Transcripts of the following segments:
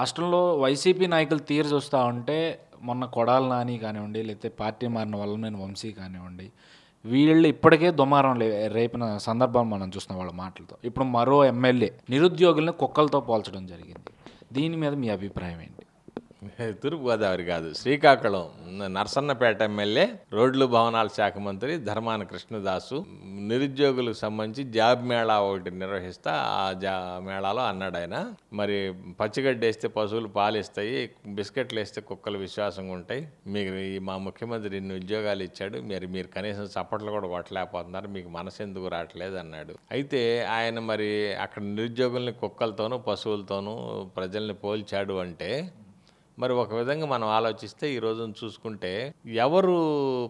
రాష్ట్రంలో వైసీపీ నాయకులు తీరు చూస్తూ ఉంటే మొన్న కొడాల నాని కానివ్వండి లేకపోతే పార్టీ మారిన వల్ల నేను వంశీ కానివ్వండి వీళ్ళు ఇప్పటికే దుమారం లే రేపిన సందర్భం మనం చూసిన వాళ్ళ మాటలతో ఇప్పుడు మరో ఎమ్మెల్యే నిరుద్యోగులను కుక్కలతో పోల్చడం జరిగింది దీని మీద మీ అభిప్రాయం ఏంటి తూర్పుగోదావరి కాదు శ్రీకాకుళం నర్సన్నపేట ఎమ్మెల్యే రోడ్లు భవనాల శాఖ మంత్రి ధర్మాన కృష్ణదాసు నిరుద్యోగులకు సంబంధించి జాబ్ మేళా ఒకటి నిర్వహిస్తా ఆ జా మేళాలో అన్నాడు ఆయన మరి పచ్చిగడ్డి వేస్తే పశువులు పాలిస్తాయి బిస్కెట్లు వేస్తే కుక్కలు విశ్వాసంగా ఉంటాయి మీరు మా ముఖ్యమంత్రి ఇన్ని ఉద్యోగాలు ఇచ్చాడు మరి మీరు కనీసం చప్పట్లు కూడా కొట్టలేకపోతున్నారు మీకు మనసు ఎందుకు రావట్లేదు అన్నాడు అయితే ఆయన మరి అక్కడ నిరుద్యోగుల్ని కుక్కలతోనూ పశువులతోనూ ప్రజల్ని పోల్చాడు అంటే మరి ఒక విధంగా మనం ఆలోచిస్తే ఈ రోజున చూసుకుంటే ఎవరు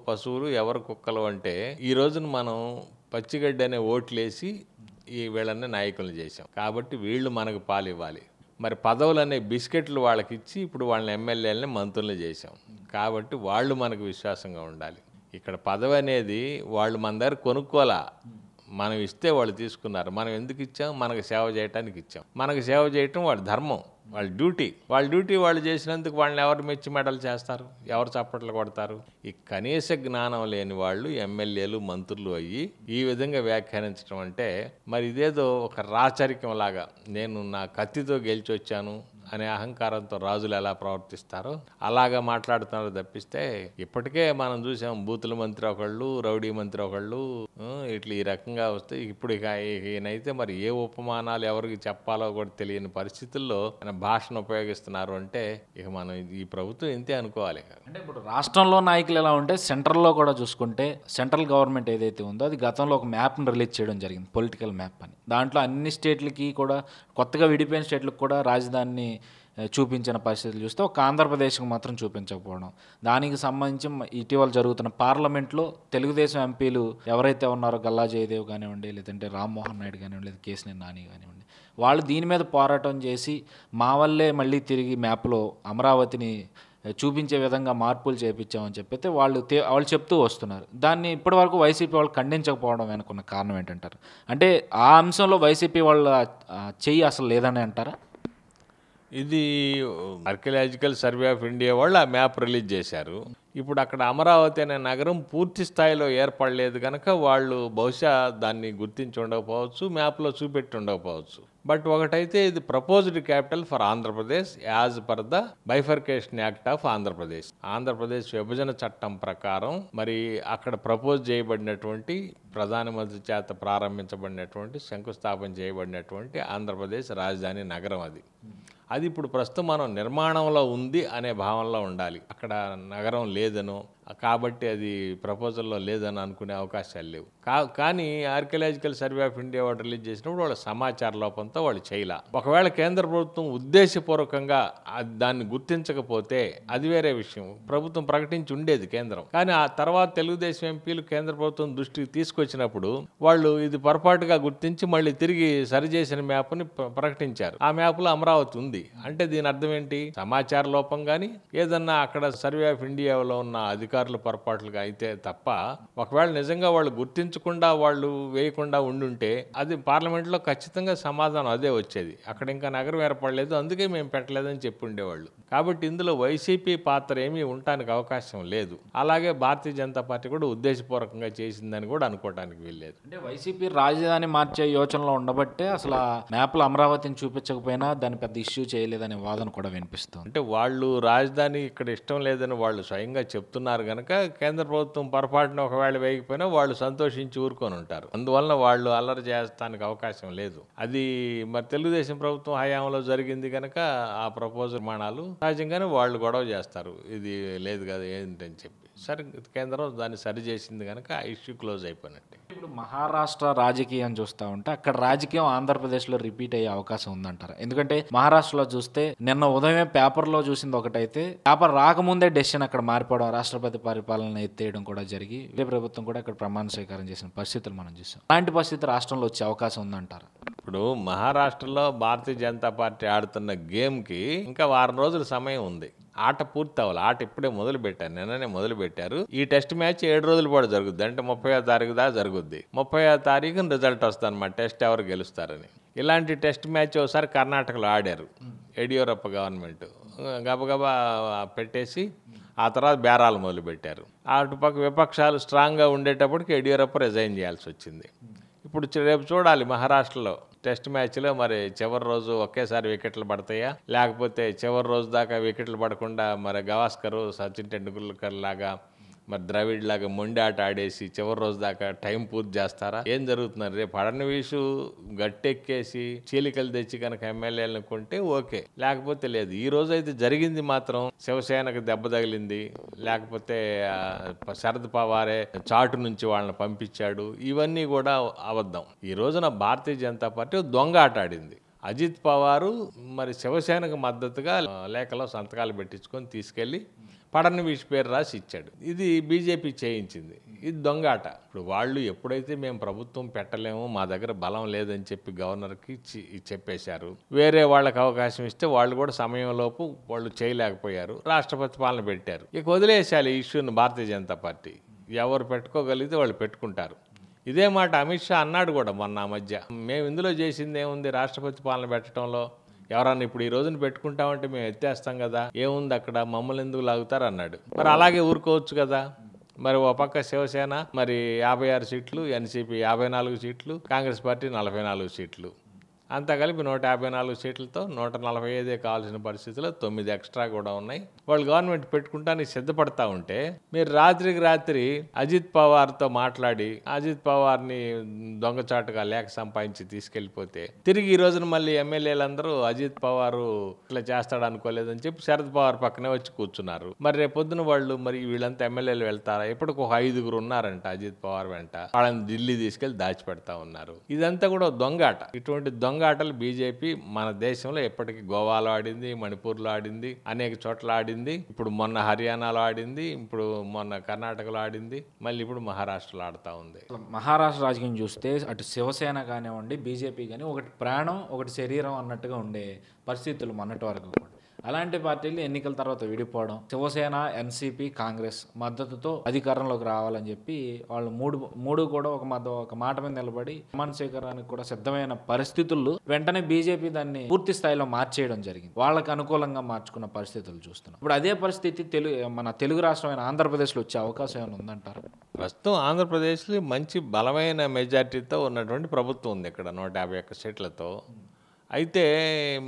పశువులు ఎవరు కుక్కలు అంటే ఈ రోజున మనం పచ్చిగడ్డి అనే ఓట్లేసి ఈ వీళ్ళని నాయకులు చేశాం కాబట్టి వీళ్ళు మనకు పాలు ఇవ్వాలి మరి పదవులు అనే బిస్కెట్లు వాళ్ళకి ఇచ్చి ఇప్పుడు వాళ్ళని ఎమ్మెల్యేలని మంత్రులు చేశాం కాబట్టి వాళ్ళు మనకు విశ్వాసంగా ఉండాలి ఇక్కడ పదవి అనేది వాళ్ళు మన దగ్గర కొనుక్కోలా మనం ఇస్తే వాళ్ళు తీసుకున్నారు మనం ఎందుకు ఇచ్చాం మనకు సేవ చేయటానికి ఇచ్చాం మనకు సేవ చేయటం వాళ్ళ ధర్మం వాళ్ళ డ్యూటీ వాళ్ళ డ్యూటీ వాళ్ళు చేసినందుకు వాళ్ళని ఎవరు మెచ్చి మెడలు చేస్తారు ఎవరు చప్పట్లు కొడతారు ఈ కనీస జ్ఞానం లేని వాళ్ళు ఎమ్మెల్యేలు మంత్రులు అయ్యి ఈ విధంగా వ్యాఖ్యానించడం అంటే మరి ఇదేదో ఒక రాచరికం లాగా నేను నా కత్తితో గెలిచి వచ్చాను అనే అహంకారంతో రాజులు ఎలా ప్రవర్తిస్తారో అలాగా మాట్లాడుతున్నారు తప్పిస్తే ఇప్పటికే మనం చూసాం బూతుల మంత్రి ఒకళ్ళు రౌడీ మంత్రి ఒకళ్ళు ఇట్లా ఈ రకంగా వస్తే ఇప్పుడు ఇక ఈయనైతే మరి ఏ ఉపమానాలు ఎవరికి చెప్పాలో కూడా తెలియని పరిస్థితుల్లో ఆయన భాషను ఉపయోగిస్తున్నారు అంటే ఇక మనం ఈ ప్రభుత్వం ఇంతే అనుకోవాలి అంటే ఇప్పుడు రాష్ట్రంలో నాయకులు ఎలా ఉంటే సెంట్రల్లో కూడా చూసుకుంటే సెంట్రల్ గవర్నమెంట్ ఏదైతే ఉందో అది గతంలో ఒక మ్యాప్ను రిలీజ్ చేయడం జరిగింది పొలిటికల్ మ్యాప్ అని దాంట్లో అన్ని స్టేట్లకి కూడా కొత్తగా విడిపోయిన స్టేట్లకు కూడా రాజధానిని చూపించిన పరిస్థితులు చూస్తే ఒక ఆంధ్రప్రదేశ్కి మాత్రం చూపించకపోవడం దానికి సంబంధించి ఇటీవల జరుగుతున్న పార్లమెంట్లో తెలుగుదేశం ఎంపీలు ఎవరైతే ఉన్నారో గల్లా జయదేవ్ కానివ్వండి లేదంటే రామ్మోహన్ నాయుడు కానివ్వండి లేదా కేసినేని నాని కానివ్వండి వాళ్ళు దీని మీద పోరాటం చేసి మా వల్లే మళ్ళీ తిరిగి మ్యాప్లో అమరావతిని చూపించే విధంగా మార్పులు చేపించామని చెప్పితే వాళ్ళు వాళ్ళు చెప్తూ వస్తున్నారు దాన్ని ఇప్పటివరకు వైసీపీ వాళ్ళు ఖండించకపోవడం వెనుకున్న కారణం ఏంటంటారు అంటే ఆ అంశంలో వైసీపీ వాళ్ళ చెయ్యి అసలు లేదని అంటారా ఇది ఆర్కియలాజికల్ సర్వే ఆఫ్ ఇండియా వాళ్ళు ఆ మ్యాప్ రిలీజ్ చేశారు ఇప్పుడు అక్కడ అమరావతి అనే నగరం పూర్తి స్థాయిలో ఏర్పడలేదు కనుక వాళ్ళు బహుశా దాన్ని గుర్తించి ఉండకపోవచ్చు మ్యాప్లో చూపెట్టి ఉండకపోవచ్చు బట్ ఒకటైతే ఇది proposed capital for Andhra Pradesh as per the bifurcation act of Andhra Pradesh Andhra Pradesh విభజన చట్టం ప్రకారం మరి అక్కడ ప్రపోజ్ చేయబడినటువంటి ప్రధానమంత్రి చేత ప్రారంభించబడినటువంటి శంకుస్థాపన చేయబడినటువంటి ఆంధ్రప్రదేశ్ రాజధాని నగరం అది అది ఇప్పుడు ప్రస్తుతం మనం నిర్మాణంలో ఉంది అనే భావనలో ఉండాలి అక్కడ నగరం లేదనో కాబట్టి అది ప్రపోజల్లో లేదని అనుకునే అవకాశాలు లేవు కా కానీ ఆర్కియలాజికల్ సర్వే ఆఫ్ ఇండియా వాడు రిలీజ్ చేసినప్పుడు వాళ్ళ సమాచార లోపంతో వాళ్ళు చేయాల ఒకవేళ కేంద్ర ప్రభుత్వం ఉద్దేశపూర్వకంగా దాన్ని గుర్తించకపోతే అది వేరే విషయం ప్రభుత్వం ప్రకటించి ఉండేది కేంద్రం కానీ ఆ తర్వాత తెలుగుదేశం ఎంపీలు కేంద్ర ప్రభుత్వం దృష్టికి తీసుకొచ్చినప్పుడు వాళ్ళు ఇది పొరపాటుగా గుర్తించి మళ్ళీ తిరిగి సరిచేసిన మ్యాప్ని ప్రకటించారు ఆ మ్యాప్లో అమరావతి ఉంది అంటే దీని అర్థం ఏంటి సమాచార లోపం కానీ ఏదన్నా అక్కడ సర్వే ఆఫ్ ఇండియాలో ఉన్న అధికారుల పొరపాట్లుగా అయితే తప్ప ఒకవేళ నిజంగా వాళ్ళు గుర్తించు తెచ్చకుండా వాళ్ళు వేయకుండా ఉండుంటే అది పార్లమెంట్లో ఖచ్చితంగా సమాధానం అదే వచ్చేది అక్కడ ఇంకా నగరం ఏర్పడలేదు అందుకే మేము పెట్టలేదని చెప్పి ఉండేవాళ్ళు కాబట్టి ఇందులో వైసీపీ పాత్ర ఏమీ ఉండటానికి అవకాశం లేదు అలాగే భారతీయ జనతా పార్టీ కూడా ఉద్దేశపూర్వకంగా చేసిందని కూడా అనుకోవడానికి వీల్లేదు అంటే వైసీపీ రాజధాని మార్చే యోచనలో ఉండబట్టే అసలు మ్యాప్లు అమరావతిని చూపించకపోయినా దాని పెద్ద ఇష్యూ చేయలేదనే వాదన కూడా వినిపిస్తుంది అంటే వాళ్ళు రాజధాని ఇక్కడ ఇష్టం లేదని వాళ్ళు స్వయంగా చెప్తున్నారు కనుక కేంద్ర ప్రభుత్వం పొరపాటున ఒకవేళ వేయకపోయినా వాళ్ళు సంతోషం ఆక్రోషించి ఊరుకొని ఉంటారు అందువలన వాళ్ళు అల్లరి చేస్తానికి అవకాశం లేదు అది మరి తెలుగుదేశం ప్రభుత్వం హయాంలో జరిగింది కనుక ఆ ప్రపోజల్ నిర్మాణాలు సహజంగానే వాళ్ళు గొడవ చేస్తారు ఇది లేదు కదా ఏంటని చెప్పి సరి కేంద్రం దాన్ని సరి చేసింది కనుక ఆ ఇష్యూ క్లోజ్ అయిపోయినట్టే ఇప్పుడు మహారాష్ట్ర రాజకీయం చూస్తూ ఉంటే అక్కడ రాజకీయం ఆంధ్రప్రదేశ్లో రిపీట్ అయ్యే అవకాశం ఉందంటారు ఎందుకంటే మహారాష్ట్రలో చూస్తే నిన్న ఉదయమే పేపర్లో చూసింది ఒకటైతే పేపర్ రాకముందే డెసిషన్ అక్కడ మారిపోవడం రాష్ట్రపతి పరిపాలన ఎత్తేయడం కూడా జరిగి ఇదే ప్రభుత్వం కూడా అక్కడ ప్రమాణ స్వీకారం చేసిన పరిస్థితులు మనం చూసాం అలాంటి పరిస్థితి రాష్ట్రంలో వచ్చే అవకాశం ఉందంటారు ఇప్పుడు మహారాష్ట్రలో భారతీయ జనతా పార్టీ ఆడుతున్న గేమ్కి ఇంకా వారం రోజుల సమయం ఉంది ఆట పూర్తి అవ్వాలి ఆట ఇప్పుడే మొదలు పెట్టారు నిన్ననే మొదలు పెట్టారు ఈ టెస్ట్ మ్యాచ్ ఏడు రోజుల పాటు జరుగుద్ది అంటే ముప్పై తారీఖు దా జరుగుద్ది ముప్పై తారీఖున రిజల్ట్ వస్తుంది అనమాట టెస్ట్ ఎవరు గెలుస్తారని ఇలాంటి టెస్ట్ మ్యాచ్ ఒకసారి కర్ణాటకలో ఆడారు యడియూరప్ప గవర్నమెంట్ గబగబా పెట్టేసి ఆ తర్వాత బేరాలు మొదలుపెట్టారు అటుపక్క విపక్షాలు స్ట్రాంగ్గా ఉండేటప్పటికి యడియూరప్ప రిజైన్ చేయాల్సి వచ్చింది ఇప్పుడు రేపు చూడాలి మహారాష్ట్రలో టెస్ట్ మ్యాచ్లో మరి చివరి రోజు ఒకేసారి వికెట్లు పడతాయా లేకపోతే చివరి రోజు దాకా వికెట్లు పడకుండా మరి గవాస్కర్ సచిన్ టెండూల్కర్ లాగా మరి ద్రవిడ్ లాగా మొండి ఆట ఆడేసి చివరి రోజు దాకా టైం పూర్తి చేస్తారా ఏం జరుగుతున్నారు రేపు ఫడ్నవీస్ గట్టెక్కేసి చీలికలు తెచ్చి కనుక ఎమ్మెల్యేలు అనుకుంటే ఓకే లేకపోతే లేదు ఈ రోజు అయితే జరిగింది మాత్రం శివసేనకు దెబ్బ తగిలింది లేకపోతే శరద్ పవారే చాటు నుంచి వాళ్ళని పంపించాడు ఇవన్నీ కూడా అబద్ధం ఈ రోజున భారతీయ జనతా పార్టీ దొంగ ఆట ఆడింది అజిత్ పవారు మరి శివసేనకు మద్దతుగా లేఖలో సంతకాలు పెట్టించుకొని తీసుకెళ్ళి ఫడన్వీస్ పేరు రాసి ఇచ్చాడు ఇది బీజేపీ చేయించింది ఇది దొంగాట ఇప్పుడు వాళ్ళు ఎప్పుడైతే మేము ప్రభుత్వం పెట్టలేము మా దగ్గర బలం లేదని చెప్పి గవర్నర్కి చెప్పేశారు వేరే వాళ్ళకి అవకాశం ఇస్తే వాళ్ళు కూడా సమయంలోపు వాళ్ళు చేయలేకపోయారు రాష్ట్రపతి పాలన పెట్టారు ఇక వదిలేసేయాలి ఇష్యూని భారతీయ జనతా పార్టీ ఎవరు పెట్టుకోగలిగితే వాళ్ళు పెట్టుకుంటారు ఇదే మాట అమిత్ షా అన్నాడు కూడా మొన్న మధ్య మేము ఇందులో చేసింది ఏముంది రాష్ట్రపతి పాలన పెట్టడంలో ఎవరన్నా ఇప్పుడు ఈ రోజున పెట్టుకుంటామంటే మేము ఎత్తేస్తాం కదా ఏముంది అక్కడ మమ్మల్ని ఎందుకు లాగుతారు అన్నాడు మరి అలాగే ఊరుకోవచ్చు కదా మరి ఓ పక్క శివసేన మరి యాభై ఆరు సీట్లు ఎన్సీపీ యాభై నాలుగు సీట్లు కాంగ్రెస్ పార్టీ నలభై నాలుగు సీట్లు అంతా కలిపి నూట యాభై నాలుగు సీట్లతో నూట నలభై ఐదే కావాల్సిన పరిస్థితిలో తొమ్మిది ఎక్స్ట్రా కూడా ఉన్నాయి వాళ్ళు గవర్నమెంట్ పెట్టుకుంటానికి సిద్ధపడతా ఉంటే మీరు రాత్రికి రాత్రి అజిత్ పవార్తో మాట్లాడి అజిత్ పవార్ని దొంగచాటుగా లేఖ సంపాదించి తీసుకెళ్ళిపోతే తిరిగి ఈ రోజున మళ్ళీ ఎమ్మెల్యేలందరూ అజిత్ పవార్ ఇట్లా చేస్తాడు అనుకోలేదని చెప్పి శరద్ పవార్ పక్కనే వచ్చి కూర్చున్నారు మరి రేపు పొద్దున వాళ్ళు మరి వీళ్ళంతా ఎమ్మెల్యేలు వెళ్తారా ఇప్పటికి ఒక ఐదుగురు ఉన్నారంట అజిత్ పవార్ వెంట వాళ్ళని ఢిల్లీ తీసుకెళ్లి దాచిపెడతా ఉన్నారు ఇదంతా కూడా దొంగ అట ఇటువంటి దొంగ దొంగాటలు బీజేపీ మన దేశంలో ఎప్పటికీ గోవాలో ఆడింది మణిపూర్లో ఆడింది అనేక చోట్ల ఆడింది ఇప్పుడు మొన్న హర్యానాలో ఆడింది ఇప్పుడు మొన్న కర్ణాటకలో ఆడింది మళ్ళీ ఇప్పుడు మహారాష్ట్రలో ఆడుతూ ఉంది మహారాష్ట్ర రాజకీయం చూస్తే అటు శివసేన కానివ్వండి బీజేపీ కానీ ఒకటి ప్రాణం ఒకటి శరీరం అన్నట్టుగా ఉండే పరిస్థితులు మొన్నటి వరకు కూడా అలాంటి పార్టీలు ఎన్నికల తర్వాత విడిపోవడం శివసేన ఎన్సీపీ కాంగ్రెస్ మద్దతుతో అధికారంలోకి రావాలని చెప్పి వాళ్ళు మూడు మూడు కూడా ఒక మద్దతు ఒక మాట మీద నిలబడి ప్రమాణ శేఖరానికి కూడా సిద్ధమైన పరిస్థితుల్లో వెంటనే బీజేపీ దాన్ని పూర్తి స్థాయిలో మార్చేయడం జరిగింది వాళ్ళకు అనుకూలంగా మార్చుకున్న పరిస్థితులు చూస్తున్నాం ఇప్పుడు అదే పరిస్థితి తెలుగు మన తెలుగు రాష్ట్రమైన ఆంధ్రప్రదేశ్లో వచ్చే అవకాశం ఏమైనా ఉందంటారు ప్రస్తుతం ఆంధ్రప్రదేశ్లో మంచి బలమైన మెజార్టీతో ఉన్నటువంటి ప్రభుత్వం ఉంది ఇక్కడ నూట యాభై ఒక్క సీట్లతో అయితే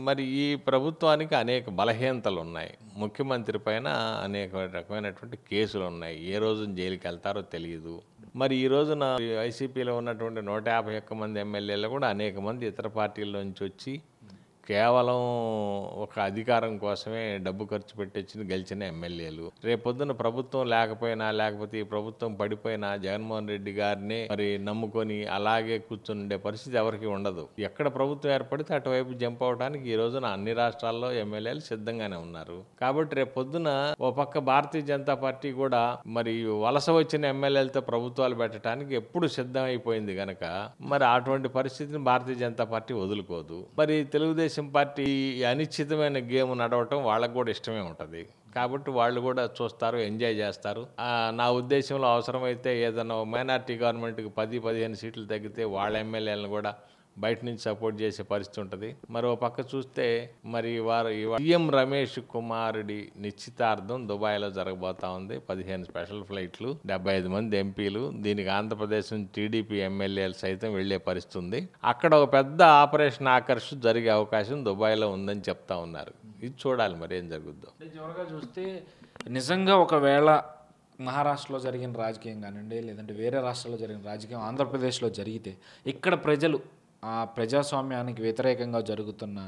మరి ఈ ప్రభుత్వానికి అనేక బలహీనతలు ఉన్నాయి ముఖ్యమంత్రి పైన అనేక రకమైనటువంటి కేసులు ఉన్నాయి ఏ రోజు జైలుకి వెళ్తారో తెలియదు మరి ఈ రోజున వైసీపీలో ఉన్నటువంటి నూట యాభై ఒక్క మంది ఎమ్మెల్యేలు కూడా అనేక మంది ఇతర పార్టీల నుంచి వచ్చి కేవలం ఒక అధికారం కోసమే డబ్బు ఖర్చు పెట్టించిన గెలిచిన ఎమ్మెల్యేలు రేపొద్దున ప్రభుత్వం లేకపోయినా లేకపోతే ఈ ప్రభుత్వం పడిపోయినా జగన్మోహన్ రెడ్డి గారిని మరి నమ్ముకొని అలాగే కూర్చుండే పరిస్థితి ఎవరికి ఉండదు ఎక్కడ ప్రభుత్వం ఏర్పడితే అటువైపు జంప్ అవడానికి ఈ రోజున అన్ని రాష్ట్రాల్లో ఎమ్మెల్యేలు సిద్ధంగానే ఉన్నారు కాబట్టి రేపొద్దున ఓ పక్క భారతీయ జనతా పార్టీ కూడా మరి వలస వచ్చిన ఎమ్మెల్యేలతో ప్రభుత్వాలు పెట్టడానికి ఎప్పుడు అయిపోయింది కనుక మరి అటువంటి పరిస్థితిని భారతీయ జనతా పార్టీ వదులుకోదు మరి తెలుగుదేశం తెలుగుదేశం పార్టీ అనిశ్చితమైన గేమ్ నడవటం వాళ్ళకు కూడా ఇష్టమే ఉంటుంది కాబట్టి వాళ్ళు కూడా చూస్తారు ఎంజాయ్ చేస్తారు నా ఉద్దేశంలో అవసరమైతే ఏదైనా మైనార్టీ గవర్నమెంట్కి పది పదిహేను సీట్లు తగ్గితే వాళ్ళ ఎమ్మెల్యేలను కూడా బయట నుంచి సపోర్ట్ చేసే పరిస్థితి ఉంటుంది మరో పక్క చూస్తే మరి వారు సీఎం రమేష్ కుమారుడి నిశ్చితార్థం దుబాయ్లో జరగబోతా ఉంది పదిహేను స్పెషల్ ఫ్లైట్లు డెబ్బై ఐదు మంది ఎంపీలు దీనికి ఆంధ్రప్రదేశ్ నుంచి టీడీపీ ఎమ్మెల్యేలు సైతం వెళ్లే పరిస్థితి ఉంది అక్కడ ఒక పెద్ద ఆపరేషన్ ఆకర్షణ జరిగే అవకాశం దుబాయ్లో ఉందని చెప్తా ఉన్నారు ఇది చూడాలి మరి ఏం జరుగుద్దో చూస్తే నిజంగా ఒకవేళ మహారాష్ట్రలో జరిగిన రాజకీయం కానివ్వండి లేదంటే వేరే రాష్ట్రాల్లో జరిగిన రాజకీయం ఆంధ్రప్రదేశ్లో జరిగితే ఇక్కడ ప్రజలు ఆ ప్రజాస్వామ్యానికి వ్యతిరేకంగా జరుగుతున్న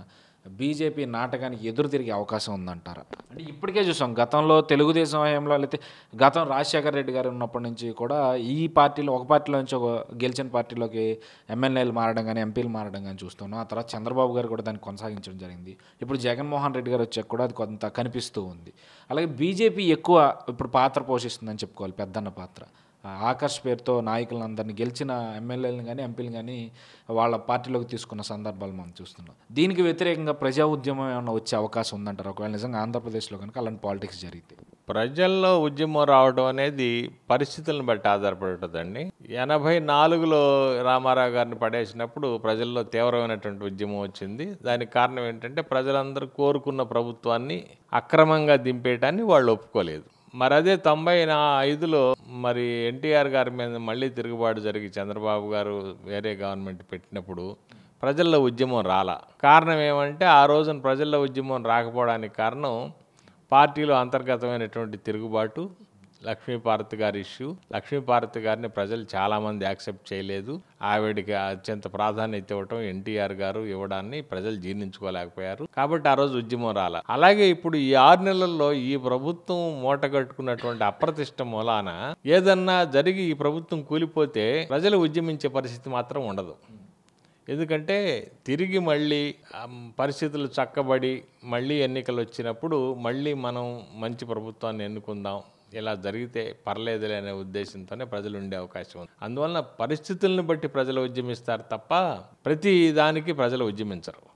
బీజేపీ నాటకానికి ఎదురు తిరిగే అవకాశం ఉందంటారా అంటే ఇప్పటికే చూసాం గతంలో తెలుగుదేశం హయాంలో లేకపోతే గతం రాజశేఖర రెడ్డి గారు ఉన్నప్పటి నుంచి కూడా ఈ పార్టీలో ఒక పార్టీలో నుంచి ఒక గెలిచిన పార్టీలోకి ఎమ్మెల్యేలు మారడం కానీ ఎంపీలు మారడం కానీ చూస్తున్నాం ఆ తర్వాత చంద్రబాబు గారు కూడా దాన్ని కొనసాగించడం జరిగింది ఇప్పుడు జగన్మోహన్ రెడ్డి గారు వచ్చాక కూడా అది కొంత కనిపిస్తూ ఉంది అలాగే బీజేపీ ఎక్కువ ఇప్పుడు పాత్ర పోషిస్తుందని చెప్పుకోవాలి పెద్దన్న పాత్ర ఆకర్ష్ పేరుతో నాయకులను అందరినీ గెలిచిన ఎమ్మెల్యేలను కానీ ఎంపీలు కానీ వాళ్ళ పార్టీలోకి తీసుకున్న సందర్భాలు మనం చూస్తున్నాం దీనికి వ్యతిరేకంగా ప్రజా ఉద్యమం ఏమైనా వచ్చే అవకాశం ఉందంటారు ఒకవేళ నిజంగా ఆంధ్రప్రదేశ్లో కనుక అలాంటి పాలిటిక్స్ జరిగితే ప్రజల్లో ఉద్యమం రావడం అనేది పరిస్థితులను బట్టి ఉంటుందండి ఎనభై నాలుగులో రామారావు గారిని పడేసినప్పుడు ప్రజల్లో తీవ్రమైనటువంటి ఉద్యమం వచ్చింది దానికి కారణం ఏంటంటే ప్రజలందరూ కోరుకున్న ప్రభుత్వాన్ని అక్రమంగా దింపేయటాన్ని వాళ్ళు ఒప్పుకోలేదు మరి అదే తొంభై నా ఐదులో మరి ఎన్టీఆర్ గారి మీద మళ్ళీ తిరుగుబాటు జరిగి చంద్రబాబు గారు వేరే గవర్నమెంట్ పెట్టినప్పుడు ప్రజల్లో ఉద్యమం రాలా కారణం ఏమంటే ఆ రోజున ప్రజల్లో ఉద్యమం రాకపోవడానికి కారణం పార్టీలో అంతర్గతమైనటువంటి తిరుగుబాటు లక్ష్మీపార్వతి గారి ఇష్యూ లక్ష్మీపార్వతి గారిని ప్రజలు చాలామంది యాక్సెప్ట్ చేయలేదు ఆవిడకి అత్యంత ప్రాధాన్యత ఇవ్వటం ఎన్టీఆర్ గారు ఇవ్వడాన్ని ప్రజలు జీర్ణించుకోలేకపోయారు కాబట్టి ఆ రోజు ఉద్యమం రాల అలాగే ఇప్పుడు ఈ ఆరు నెలల్లో ఈ ప్రభుత్వం మూటగట్టుకున్నటువంటి అప్రతిష్ట మూలాన ఏదన్నా జరిగి ఈ ప్రభుత్వం కూలిపోతే ప్రజలు ఉద్యమించే పరిస్థితి మాత్రం ఉండదు ఎందుకంటే తిరిగి మళ్ళీ పరిస్థితులు చక్కబడి మళ్ళీ ఎన్నికలు వచ్చినప్పుడు మళ్ళీ మనం మంచి ప్రభుత్వాన్ని ఎన్నుకుందాం ఇలా జరిగితే పర్లేదులే అనే ఉద్దేశంతోనే ప్రజలు ఉండే అవకాశం ఉంది అందువలన పరిస్థితులను బట్టి ప్రజలు ఉద్యమిస్తారు తప్ప ప్రతి దానికి ప్రజలు ఉద్యమించరు